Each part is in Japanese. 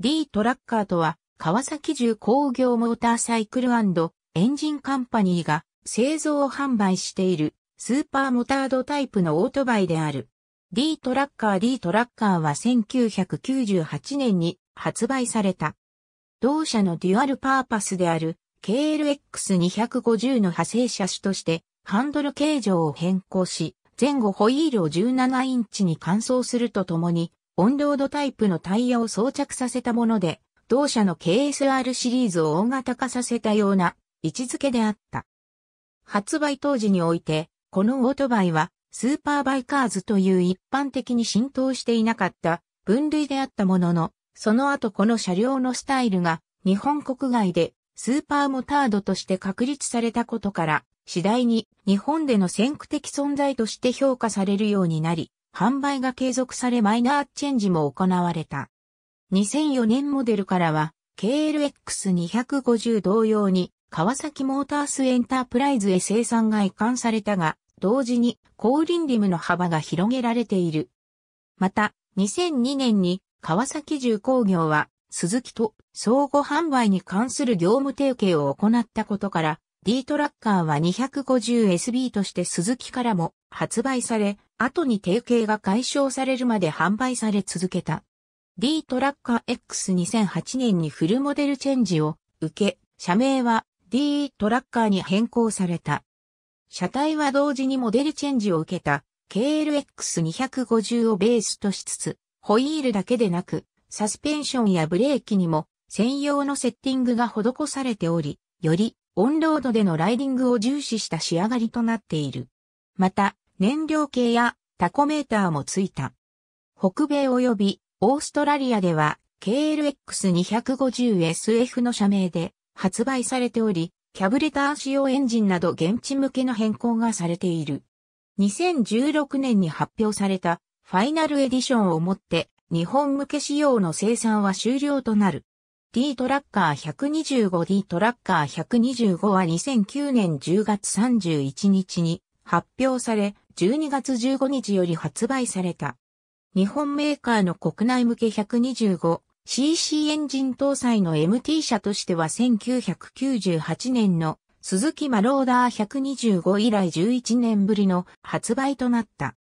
D トラッカーとは、川崎重工業モーターサイクルエンジンカンパニーが製造販売しているスーパーモタードタイプのオートバイである。D トラッカー D トラッカーは1998年に発売された。同社のデュアルパーパスである KLX250 の派生車種としてハンドル形状を変更し、前後ホイールを17インチに換装するとともに、オンロードタイプのタイヤを装着させたもので、同社の KSR シリーズを大型化させたような位置づけであった。発売当時において、このオートバイはスーパーバイカーズという一般的に浸透していなかった分類であったものの、その後この車両のスタイルが日本国外でスーパーモタードとして確立されたことから、次第に日本での先駆的存在として評価されるようになり、販売が継続されマイナーチェンジも行われた。2004年モデルからは、KLX250 同様に、川崎モータースエンタープライズへ生産が移管されたが、同時に後輪リムの幅が広げられている。また、2002年に川崎重工業は、鈴木と相互販売に関する業務提携を行ったことから、D トラッカーは 250SB として鈴木からも発売され、後に定型が解消されるまで販売され続けた。D トラッカー X2008 年にフルモデルチェンジを受け、社名は D トラッカーに変更された。車体は同時にモデルチェンジを受けた KLX250 をベースとしつつ、ホイールだけでなく、サスペンションやブレーキにも専用のセッティングが施されており、よりオンロードでのライディングを重視した仕上がりとなっている。また、燃料計やタコメーターもついた。北米及びオーストラリアでは KLX250SF の社名で発売されており、キャブレター使用エンジンなど現地向けの変更がされている。2016年に発表されたファイナルエディションをもって日本向け仕様の生産は終了となる。D トラッカー 125D トラッカー125は2009年10月31日に発表され、12月15日より発売された。日本メーカーの国内向け 125cc エンジン搭載の MT 車としては1998年の鈴木マローダー125以来11年ぶりの発売となった。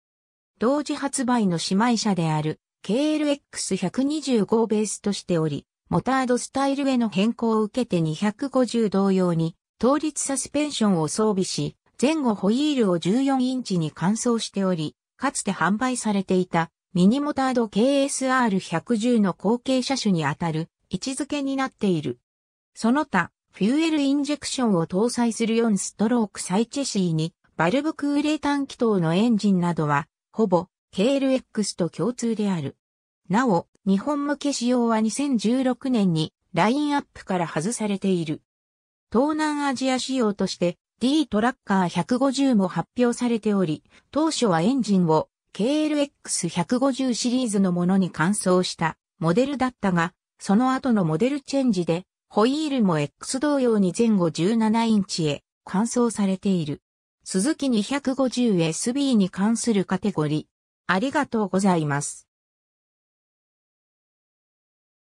同時発売の姉妹車である KLX125 をベースとしており、モタードスタイルへの変更を受けて250同様に、倒立サスペンションを装備し、前後ホイールを14インチに換装しており、かつて販売されていたミニモタード KSR110 の後継車種にあたる位置づけになっている。その他、フューエルインジェクションを搭載する4ストロークサイチェシーに、バルブ空冷単気筒のエンジンなどは、ほぼ KLX と共通である。なお、日本向け仕様は2016年にラインアップから外されている。東南アジア仕様として D トラッカー150も発表されており、当初はエンジンを KLX150 シリーズのものに換装したモデルだったが、その後のモデルチェンジで、ホイールも X 同様に前後17インチへ換装されている。鈴木 250SB に関するカテゴリー。ありがとうございます。